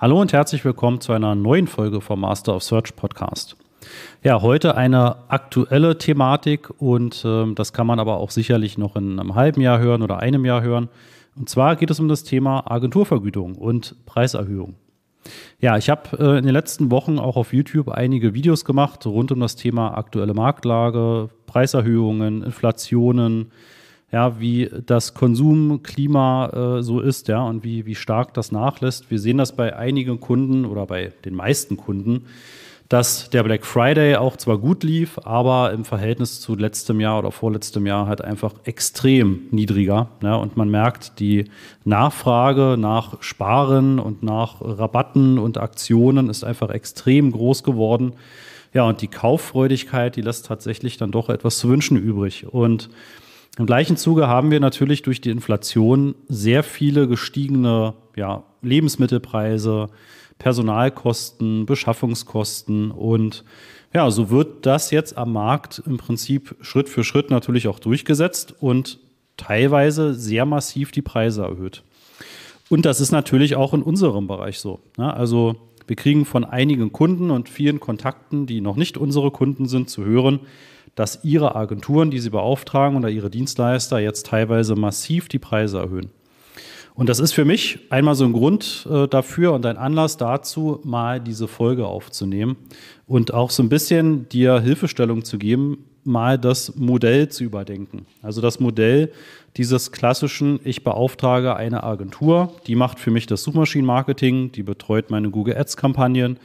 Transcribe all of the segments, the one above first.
Hallo und herzlich willkommen zu einer neuen Folge vom Master of Search Podcast. Ja, heute eine aktuelle Thematik und äh, das kann man aber auch sicherlich noch in einem halben Jahr hören oder einem Jahr hören. Und zwar geht es um das Thema Agenturvergütung und Preiserhöhung. Ja, ich habe äh, in den letzten Wochen auch auf YouTube einige Videos gemacht rund um das Thema aktuelle Marktlage, Preiserhöhungen, Inflationen, ja, wie das Konsumklima äh, so ist, ja, und wie, wie stark das nachlässt. Wir sehen das bei einigen Kunden oder bei den meisten Kunden, dass der Black Friday auch zwar gut lief, aber im Verhältnis zu letztem Jahr oder vorletztem Jahr halt einfach extrem niedriger. Ne? Und man merkt, die Nachfrage nach Sparen und nach Rabatten und Aktionen ist einfach extrem groß geworden. Ja, und die Kauffreudigkeit, die lässt tatsächlich dann doch etwas zu wünschen übrig. Und im gleichen Zuge haben wir natürlich durch die Inflation sehr viele gestiegene ja, Lebensmittelpreise, Personalkosten, Beschaffungskosten und ja, so wird das jetzt am Markt im Prinzip Schritt für Schritt natürlich auch durchgesetzt und teilweise sehr massiv die Preise erhöht. Und das ist natürlich auch in unserem Bereich so. Ne? Also wir kriegen von einigen Kunden und vielen Kontakten, die noch nicht unsere Kunden sind, zu hören, dass ihre Agenturen, die sie beauftragen oder ihre Dienstleister jetzt teilweise massiv die Preise erhöhen. Und das ist für mich einmal so ein Grund äh, dafür und ein Anlass dazu, mal diese Folge aufzunehmen und auch so ein bisschen dir Hilfestellung zu geben, mal das Modell zu überdenken. Also das Modell dieses klassischen, ich beauftrage eine Agentur, die macht für mich das Suchmaschinenmarketing, die betreut meine Google Ads-Kampagnen,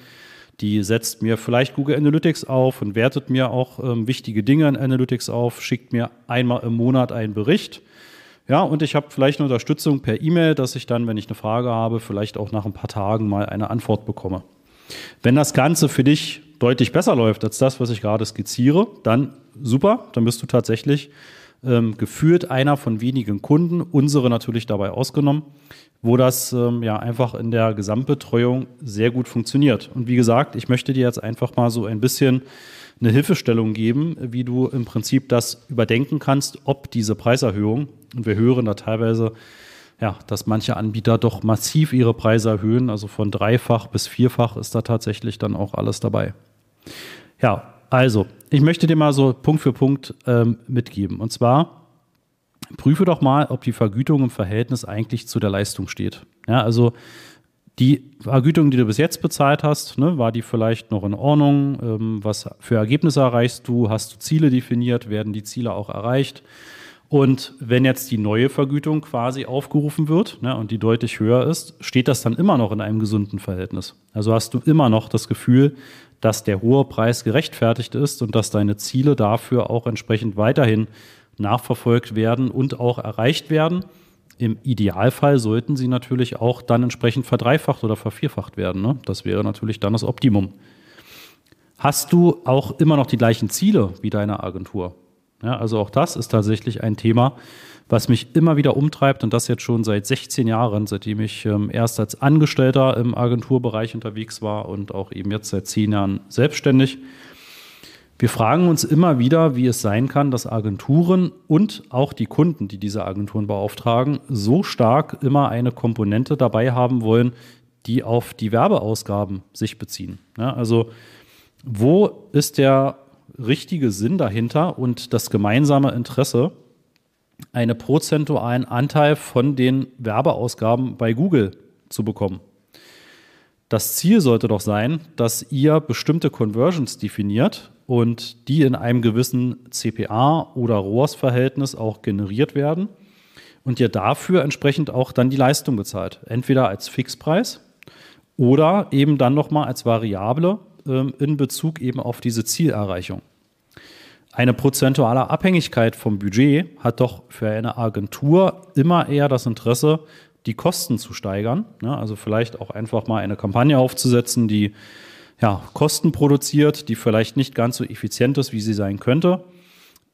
die setzt mir vielleicht Google Analytics auf und wertet mir auch ähm, wichtige Dinge in Analytics auf, schickt mir einmal im Monat einen Bericht. Ja, und ich habe vielleicht eine Unterstützung per E-Mail, dass ich dann, wenn ich eine Frage habe, vielleicht auch nach ein paar Tagen mal eine Antwort bekomme. Wenn das Ganze für dich deutlich besser läuft als das, was ich gerade skizziere, dann super, dann bist du tatsächlich ähm, geführt, einer von wenigen Kunden, unsere natürlich dabei ausgenommen, wo das ähm, ja einfach in der Gesamtbetreuung sehr gut funktioniert. Und wie gesagt, ich möchte dir jetzt einfach mal so ein bisschen eine Hilfestellung geben, wie du im Prinzip das überdenken kannst, ob diese Preiserhöhung, und wir hören da teilweise, ja, dass manche Anbieter doch massiv ihre Preise erhöhen, also von dreifach bis vierfach ist da tatsächlich dann auch alles dabei. Ja, also, ich möchte dir mal so Punkt für Punkt ähm, mitgeben. Und zwar prüfe doch mal, ob die Vergütung im Verhältnis eigentlich zu der Leistung steht. Ja, also die Vergütung, die du bis jetzt bezahlt hast, ne, war die vielleicht noch in Ordnung? Ähm, was für Ergebnisse erreichst du? Hast du Ziele definiert? Werden die Ziele auch erreicht? Und wenn jetzt die neue Vergütung quasi aufgerufen wird ne, und die deutlich höher ist, steht das dann immer noch in einem gesunden Verhältnis. Also hast du immer noch das Gefühl, dass der hohe Preis gerechtfertigt ist und dass deine Ziele dafür auch entsprechend weiterhin nachverfolgt werden und auch erreicht werden. Im Idealfall sollten sie natürlich auch dann entsprechend verdreifacht oder vervierfacht werden. Ne? Das wäre natürlich dann das Optimum. Hast du auch immer noch die gleichen Ziele wie deine Agentur? Ja, also auch das ist tatsächlich ein Thema, was mich immer wieder umtreibt und das jetzt schon seit 16 Jahren, seitdem ich ähm, erst als Angestellter im Agenturbereich unterwegs war und auch eben jetzt seit 10 Jahren selbstständig. Wir fragen uns immer wieder, wie es sein kann, dass Agenturen und auch die Kunden, die diese Agenturen beauftragen, so stark immer eine Komponente dabei haben wollen, die auf die Werbeausgaben sich beziehen. Ja, also wo ist der richtige Sinn dahinter und das gemeinsame Interesse, einen prozentualen Anteil von den Werbeausgaben bei Google zu bekommen. Das Ziel sollte doch sein, dass ihr bestimmte Conversions definiert und die in einem gewissen CPA oder ROAS-Verhältnis auch generiert werden und ihr dafür entsprechend auch dann die Leistung bezahlt. Entweder als Fixpreis oder eben dann nochmal als Variable ähm, in Bezug eben auf diese Zielerreichung. Eine prozentuale Abhängigkeit vom Budget hat doch für eine Agentur immer eher das Interesse, die Kosten zu steigern. Ne? Also vielleicht auch einfach mal eine Kampagne aufzusetzen, die ja, Kosten produziert, die vielleicht nicht ganz so effizient ist, wie sie sein könnte.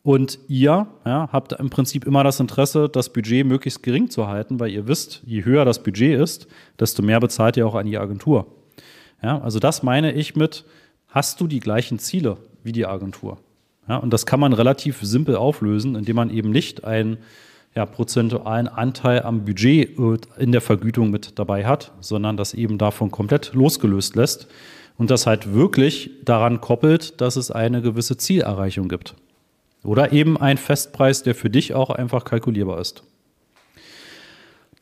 Und ihr ja, habt im Prinzip immer das Interesse, das Budget möglichst gering zu halten, weil ihr wisst, je höher das Budget ist, desto mehr bezahlt ihr auch an die Agentur. Ja, also das meine ich mit, hast du die gleichen Ziele wie die Agentur? Ja, und das kann man relativ simpel auflösen, indem man eben nicht einen ja, prozentualen Anteil am Budget äh, in der Vergütung mit dabei hat, sondern das eben davon komplett losgelöst lässt und das halt wirklich daran koppelt, dass es eine gewisse Zielerreichung gibt. Oder eben ein Festpreis, der für dich auch einfach kalkulierbar ist.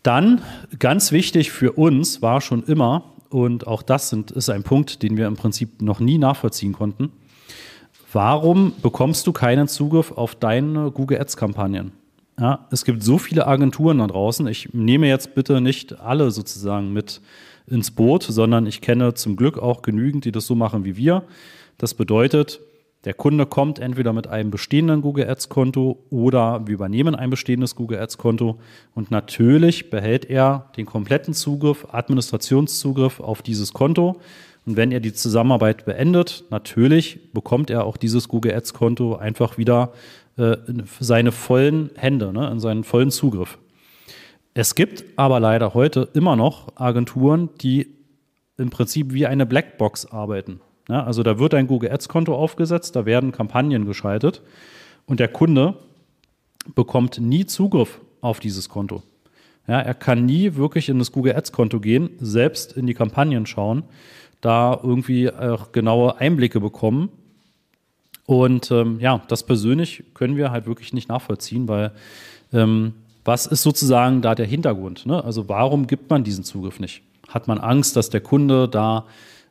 Dann, ganz wichtig für uns war schon immer, und auch das sind, ist ein Punkt, den wir im Prinzip noch nie nachvollziehen konnten. Warum bekommst du keinen Zugriff auf deine Google Ads-Kampagnen? Ja, es gibt so viele Agenturen da draußen. Ich nehme jetzt bitte nicht alle sozusagen mit ins Boot, sondern ich kenne zum Glück auch genügend, die das so machen wie wir. Das bedeutet, der Kunde kommt entweder mit einem bestehenden Google Ads Konto oder wir übernehmen ein bestehendes Google Ads Konto und natürlich behält er den kompletten Zugriff, Administrationszugriff auf dieses Konto. Und wenn er die Zusammenarbeit beendet, natürlich bekommt er auch dieses Google Ads Konto einfach wieder äh, in seine vollen Hände, ne, in seinen vollen Zugriff. Es gibt aber leider heute immer noch Agenturen, die im Prinzip wie eine Blackbox arbeiten. Ja, ne? also da wird ein Google Ads-Konto aufgesetzt, da werden Kampagnen geschaltet und der Kunde bekommt nie Zugriff auf dieses Konto. Ja, er kann nie wirklich in das Google Ads-Konto gehen, selbst in die Kampagnen schauen, da irgendwie auch genaue Einblicke bekommen. Und ähm, ja, das persönlich können wir halt wirklich nicht nachvollziehen, weil ähm, was ist sozusagen da der Hintergrund? Ne? Also warum gibt man diesen Zugriff nicht? Hat man Angst, dass der Kunde da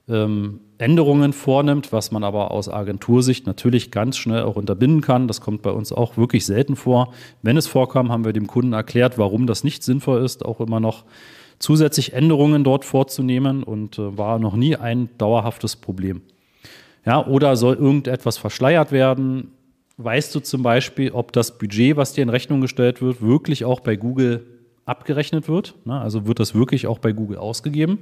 ähm, Änderungen vornimmt, was man aber aus Agentursicht natürlich ganz schnell auch unterbinden kann. Das kommt bei uns auch wirklich selten vor. Wenn es vorkam, haben wir dem Kunden erklärt, warum das nicht sinnvoll ist, auch immer noch zusätzlich Änderungen dort vorzunehmen und äh, war noch nie ein dauerhaftes Problem. Ja, oder soll irgendetwas verschleiert werden? Weißt du zum Beispiel, ob das Budget, was dir in Rechnung gestellt wird, wirklich auch bei Google abgerechnet wird? Na, ne, also wird das wirklich auch bei Google ausgegeben?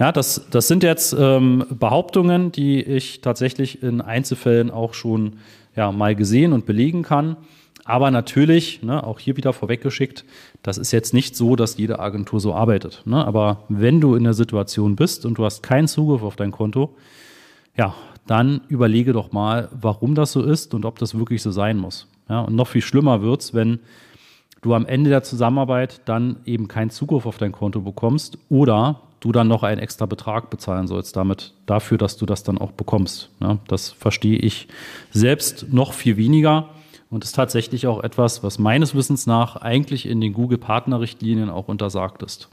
Ja, das, das sind jetzt ähm, Behauptungen, die ich tatsächlich in Einzelfällen auch schon ja, mal gesehen und belegen kann. Aber natürlich, ne, auch hier wieder vorweggeschickt, das ist jetzt nicht so, dass jede Agentur so arbeitet. Ne? Aber wenn du in der Situation bist und du hast keinen Zugriff auf dein Konto, ja, dann überlege doch mal, warum das so ist und ob das wirklich so sein muss. Ja, und noch viel schlimmer wird es, wenn du am Ende der Zusammenarbeit dann eben keinen Zugriff auf dein Konto bekommst oder du dann noch einen extra Betrag bezahlen sollst damit dafür, dass du das dann auch bekommst. Ja, ne? das verstehe ich selbst noch viel weniger und ist tatsächlich auch etwas, was meines Wissens nach eigentlich in den Google-Partnerrichtlinien auch untersagt ist.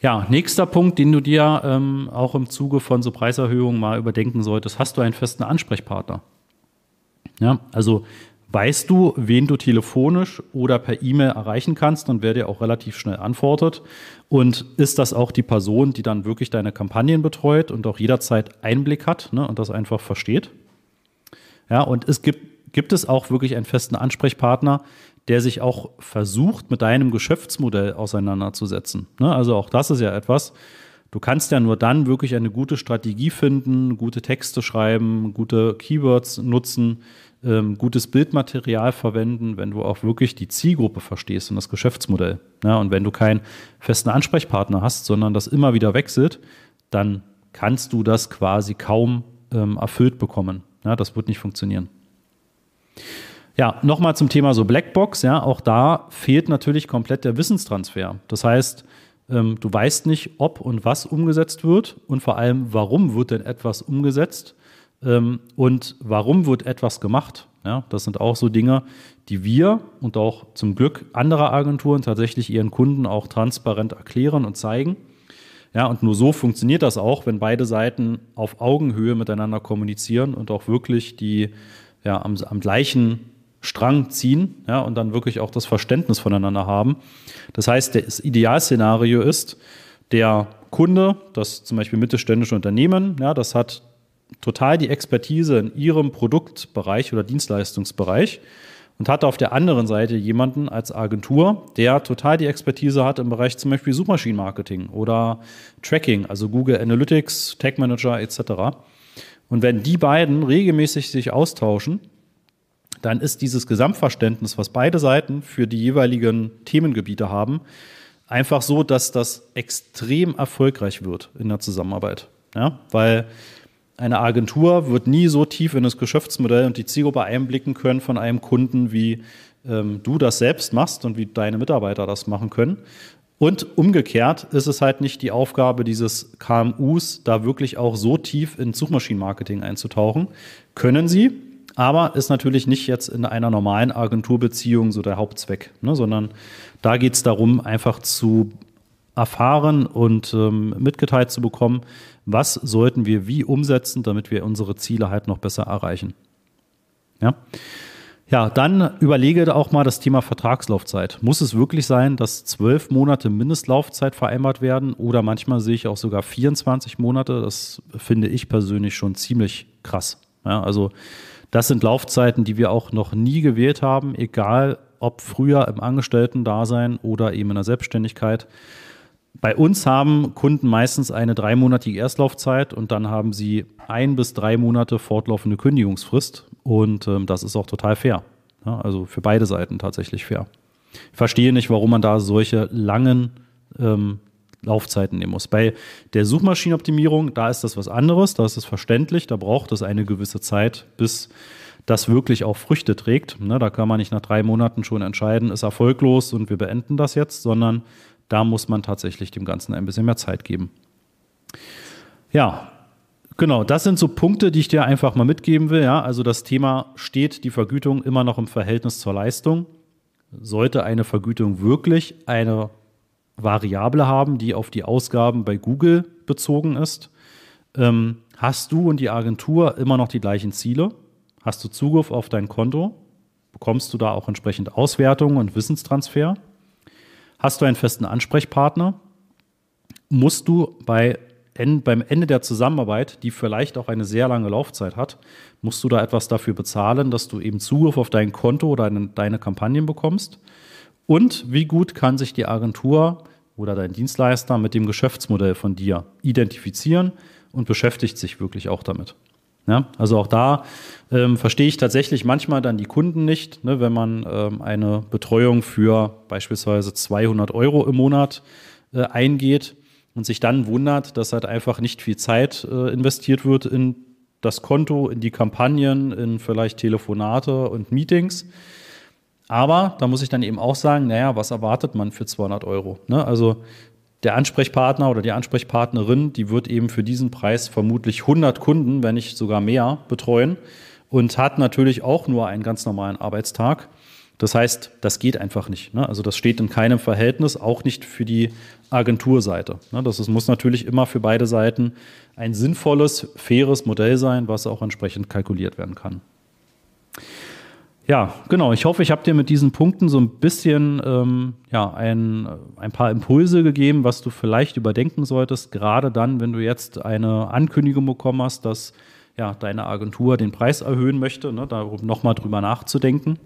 Ja, nächster Punkt, den du dir ähm, auch im Zuge von so Preiserhöhungen mal überdenken solltest, hast du einen festen Ansprechpartner? Ja, also weißt du, wen du telefonisch oder per E-Mail erreichen kannst und wer dir auch relativ schnell antwortet. Und ist das auch die Person, die dann wirklich deine Kampagnen betreut und auch jederzeit Einblick hat ne, und das einfach versteht? Ja, und es gibt, gibt es auch wirklich einen festen Ansprechpartner, der sich auch versucht, mit deinem Geschäftsmodell auseinanderzusetzen. Ne? Also auch das ist ja etwas, Du kannst ja nur dann wirklich eine gute Strategie finden, gute Texte schreiben, gute Keywords nutzen, ähm, gutes Bildmaterial verwenden, wenn du auch wirklich die Zielgruppe verstehst und das Geschäftsmodell. Ja, ne? und wenn du keinen festen Ansprechpartner hast, sondern das immer wieder wechselt, dann kannst du das quasi kaum ähm, erfüllt bekommen. Ja, ne? das wird nicht funktionieren. Ja, nochmal zum Thema so Blackbox. Ja, auch da fehlt natürlich komplett der Wissenstransfer. Das heißt, ähm, du weißt nicht, ob und was umgesetzt wird und vor allem, warum wird denn etwas umgesetzt ähm, und warum wird etwas gemacht? Ja, das sind auch so Dinge, die wir und auch zum Glück andere Agenturen tatsächlich ihren Kunden auch transparent erklären und zeigen. Ja, und nur so funktioniert das auch, wenn beide Seiten auf Augenhöhe miteinander kommunizieren und auch wirklich die ja, am, am gleichen Strang ziehen ja, und dann wirklich auch das Verständnis voneinander haben. Das heißt, das Idealszenario ist, der Kunde, das zum Beispiel mittelständische Unternehmen, ja, das hat total die Expertise in ihrem Produktbereich oder Dienstleistungsbereich und hat auf der anderen Seite jemanden als Agentur, der total die Expertise hat im Bereich zum Beispiel Suchmaschinenmarketing oder Tracking, also Google Analytics, Tag Manager etc. Und wenn die beiden regelmäßig sich austauschen, dann ist dieses Gesamtverständnis, was beide Seiten für die jeweiligen Themengebiete haben, einfach so, dass das extrem erfolgreich wird in der Zusammenarbeit. Ja? Weil eine Agentur wird nie so tief in das Geschäftsmodell und die Zielgruppe einblicken können von einem Kunden, wie ähm, du das selbst machst und wie deine Mitarbeiter das machen können. Und umgekehrt ist es halt nicht die Aufgabe dieses KMUs, da wirklich auch so tief ins Suchmaschinenmarketing einzutauchen. Können sie, aber ist natürlich nicht jetzt in einer normalen Agenturbeziehung so der Hauptzweck, ne? sondern da geht es darum, einfach zu erfahren und ähm, mitgeteilt zu bekommen, was sollten wir wie umsetzen, damit wir unsere Ziele halt noch besser erreichen. Ja. Ja, dann überlege auch mal das Thema Vertragslaufzeit. Muss es wirklich sein, dass zwölf Monate Mindestlaufzeit vereinbart werden oder manchmal sehe ich auch sogar 24 Monate? Das finde ich persönlich schon ziemlich krass. Ja, also das sind Laufzeiten, die wir auch noch nie gewählt haben, egal ob früher im Angestellten-Dasein oder eben in der Selbstständigkeit bei uns haben Kunden meistens eine dreimonatige Erstlaufzeit und dann haben sie ein bis drei Monate fortlaufende Kündigungsfrist. Und ähm, das ist auch total fair. Ja, also für beide Seiten tatsächlich fair. Ich verstehe nicht, warum man da solche langen ähm, Laufzeiten nehmen muss. Bei der Suchmaschinenoptimierung, da ist das was anderes, da ist es verständlich, da braucht es eine gewisse Zeit, bis das wirklich auch Früchte trägt. Ne, da kann man nicht nach drei Monaten schon entscheiden, ist erfolglos und wir beenden das jetzt, sondern da muss man tatsächlich dem Ganzen ein bisschen mehr Zeit geben. Ja, Genau, das sind so Punkte, die ich dir einfach mal mitgeben will. Ja? Also das Thema steht die Vergütung immer noch im Verhältnis zur Leistung. Sollte eine Vergütung wirklich eine Variable haben, die auf die Ausgaben bei Google bezogen ist, ähm, hast du und die Agentur immer noch die gleichen Ziele? Hast du Zugriff auf dein Konto? Bekommst du da auch entsprechend Auswertungen und Wissenstransfer? Hast du einen festen Ansprechpartner? Musst du bei beim Ende der Zusammenarbeit, die vielleicht auch eine sehr lange Laufzeit hat, musst du da etwas dafür bezahlen, dass du eben Zugriff auf dein Konto oder deine Kampagnen bekommst? Und wie gut kann sich die Agentur oder dein Dienstleister mit dem Geschäftsmodell von dir identifizieren und beschäftigt sich wirklich auch damit? Ja, also auch da ähm, verstehe ich tatsächlich manchmal dann die Kunden nicht, ne, wenn man ähm, eine Betreuung für beispielsweise 200 Euro im Monat äh, eingeht und sich dann wundert, dass halt einfach nicht viel Zeit äh, investiert wird in das Konto, in die Kampagnen, in vielleicht Telefonate und Meetings. Aber da muss ich dann eben auch sagen, naja, was erwartet man für 200 Euro? Ne? Also der Ansprechpartner oder die Ansprechpartnerin, die wird eben für diesen Preis vermutlich 100 Kunden, wenn nicht sogar mehr, betreuen und hat natürlich auch nur einen ganz normalen Arbeitstag. Das heißt, das geht einfach nicht. Ne? Also das steht in keinem Verhältnis, auch nicht für die Agenturseite. Ne? Das ist, muss natürlich immer für beide Seiten ein sinnvolles, faires Modell sein, was auch entsprechend kalkuliert werden kann. Ja, genau. Ich hoffe, ich habe dir mit diesen Punkten so ein bisschen ähm, ja, ein, ein paar Impulse gegeben, was du vielleicht überdenken solltest, gerade dann, wenn du jetzt eine Ankündigung bekommen hast, dass ja, deine Agentur den Preis erhöhen möchte, ne, darum nochmal drüber nachzudenken.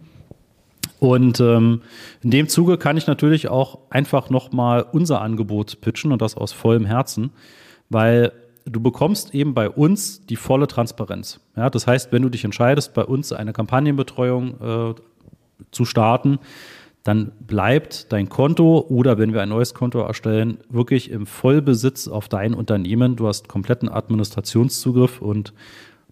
Und ähm, in dem Zuge kann ich natürlich auch einfach nochmal unser Angebot pitchen und das aus vollem Herzen, weil du bekommst eben bei uns die volle Transparenz. Ja, das heißt, wenn du dich entscheidest, bei uns eine Kampagnenbetreuung äh, zu starten, dann bleibt dein Konto oder wenn wir ein neues Konto erstellen, wirklich im Vollbesitz auf dein Unternehmen. Du hast kompletten Administrationszugriff und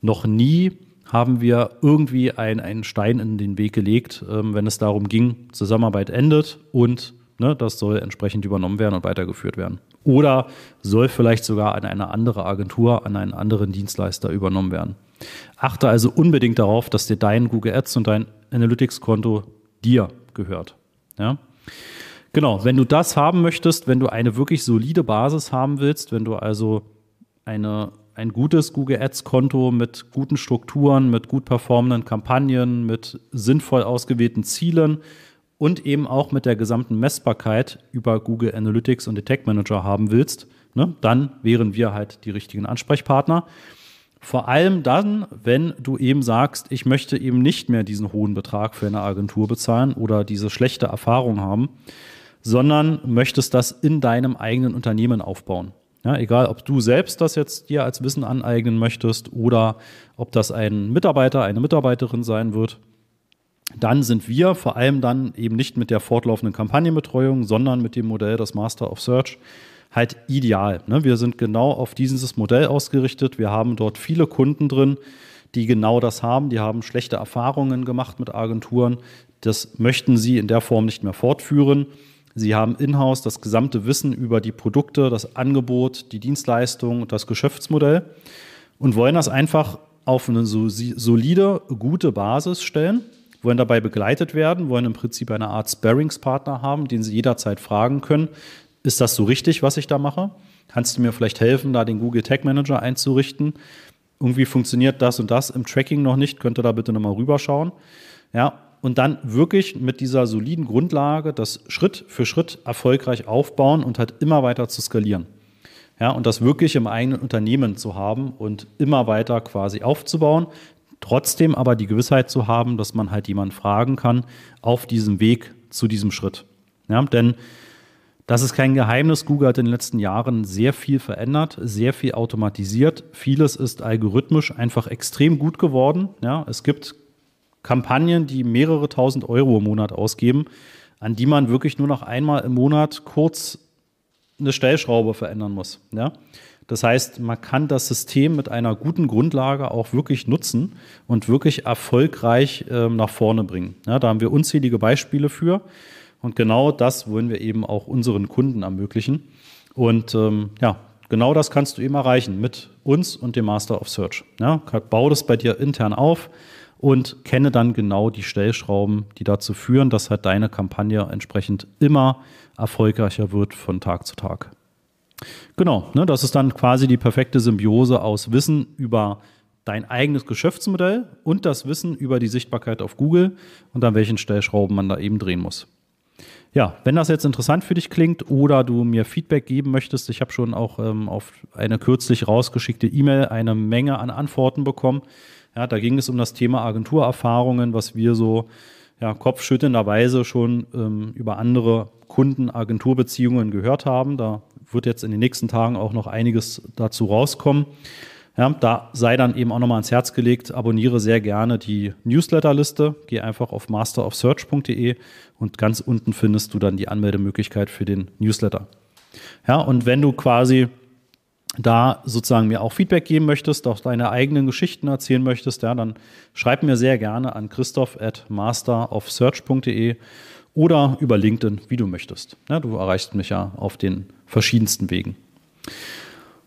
noch nie haben wir irgendwie ein, einen Stein in den Weg gelegt, ähm, wenn es darum ging, Zusammenarbeit endet und ne, das soll entsprechend übernommen werden und weitergeführt werden oder soll vielleicht sogar an eine andere Agentur, an einen anderen Dienstleister übernommen werden. Achte also unbedingt darauf, dass dir dein Google Ads und dein Analytics-Konto dir gehört. Ja? Genau, wenn du das haben möchtest, wenn du eine wirklich solide Basis haben willst, wenn du also eine, ein gutes Google Ads-Konto mit guten Strukturen, mit gut performenden Kampagnen, mit sinnvoll ausgewählten Zielen, und eben auch mit der gesamten Messbarkeit über Google Analytics und Detect Manager haben willst, ne, dann wären wir halt die richtigen Ansprechpartner. Vor allem dann, wenn du eben sagst, ich möchte eben nicht mehr diesen hohen Betrag für eine Agentur bezahlen oder diese schlechte Erfahrung haben, sondern möchtest das in deinem eigenen Unternehmen aufbauen. Ja, egal, ob du selbst das jetzt dir als Wissen aneignen möchtest oder ob das ein Mitarbeiter, eine Mitarbeiterin sein wird dann sind wir vor allem dann eben nicht mit der fortlaufenden Kampagnenbetreuung, sondern mit dem Modell des Master of Search halt ideal. Ne? Wir sind genau auf dieses Modell ausgerichtet. Wir haben dort viele Kunden drin, die genau das haben. Die haben schlechte Erfahrungen gemacht mit Agenturen. Das möchten sie in der Form nicht mehr fortführen. Sie haben in-house das gesamte Wissen über die Produkte, das Angebot, die Dienstleistung das Geschäftsmodell und wollen das einfach auf eine solide, gute Basis stellen wollen dabei begleitet werden, wollen im Prinzip eine Art Sparringspartner haben, den sie jederzeit fragen können, ist das so richtig, was ich da mache? Kannst du mir vielleicht helfen, da den Google Tag Manager einzurichten? Irgendwie funktioniert das und das im Tracking noch nicht, könnt ihr da bitte nochmal rüberschauen. Ja, und dann wirklich mit dieser soliden Grundlage das Schritt für Schritt erfolgreich aufbauen und halt immer weiter zu skalieren. Ja, und das wirklich im eigenen Unternehmen zu haben und immer weiter quasi aufzubauen, Trotzdem aber die Gewissheit zu haben, dass man halt jemanden fragen kann auf diesem Weg zu diesem Schritt. Ja, denn das ist kein Geheimnis. Google hat in den letzten Jahren sehr viel verändert, sehr viel automatisiert. Vieles ist algorithmisch einfach extrem gut geworden. Ja, es gibt Kampagnen, die mehrere tausend Euro im Monat ausgeben, an die man wirklich nur noch einmal im Monat kurz eine Stellschraube verändern muss. Ja? Das heißt, man kann das System mit einer guten Grundlage auch wirklich nutzen und wirklich erfolgreich ähm, nach vorne bringen. Ja, da haben wir unzählige Beispiele für. Und genau das wollen wir eben auch unseren Kunden ermöglichen. Und ähm, ja, genau das kannst du eben erreichen mit uns und dem Master of Search. Ja, bau das bei dir intern auf und kenne dann genau die Stellschrauben, die dazu führen, dass halt deine Kampagne entsprechend immer erfolgreicher wird von Tag zu Tag. Genau, ne, das ist dann quasi die perfekte Symbiose aus Wissen über dein eigenes Geschäftsmodell und das Wissen über die Sichtbarkeit auf Google und an welchen Stellschrauben man da eben drehen muss. Ja, wenn das jetzt interessant für dich klingt oder du mir Feedback geben möchtest, ich habe schon auch ähm, auf eine kürzlich rausgeschickte E-Mail eine Menge an Antworten bekommen. Ja, da ging es um das Thema Agenturerfahrungen, was wir so ja, kopfschüttenderweise schon ähm, über andere Kunden-Agenturbeziehungen gehört haben. Da wird jetzt in den nächsten Tagen auch noch einiges dazu rauskommen. Ja, da sei dann eben auch nochmal ans Herz gelegt, abonniere sehr gerne die Newsletterliste. Geh einfach auf masterofsearch.de und ganz unten findest du dann die Anmeldemöglichkeit für den Newsletter. Ja, und wenn du quasi da sozusagen mir auch Feedback geben möchtest, auch deine eigenen Geschichten erzählen möchtest, ja, dann schreib mir sehr gerne an christoph at masterofsearch.de oder über LinkedIn, wie du möchtest. Ja, du erreichst mich ja auf den verschiedensten Wegen.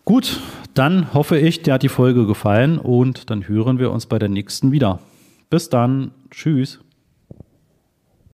Gut, dann hoffe ich, dir hat die Folge gefallen und dann hören wir uns bei der nächsten wieder. Bis dann, tschüss.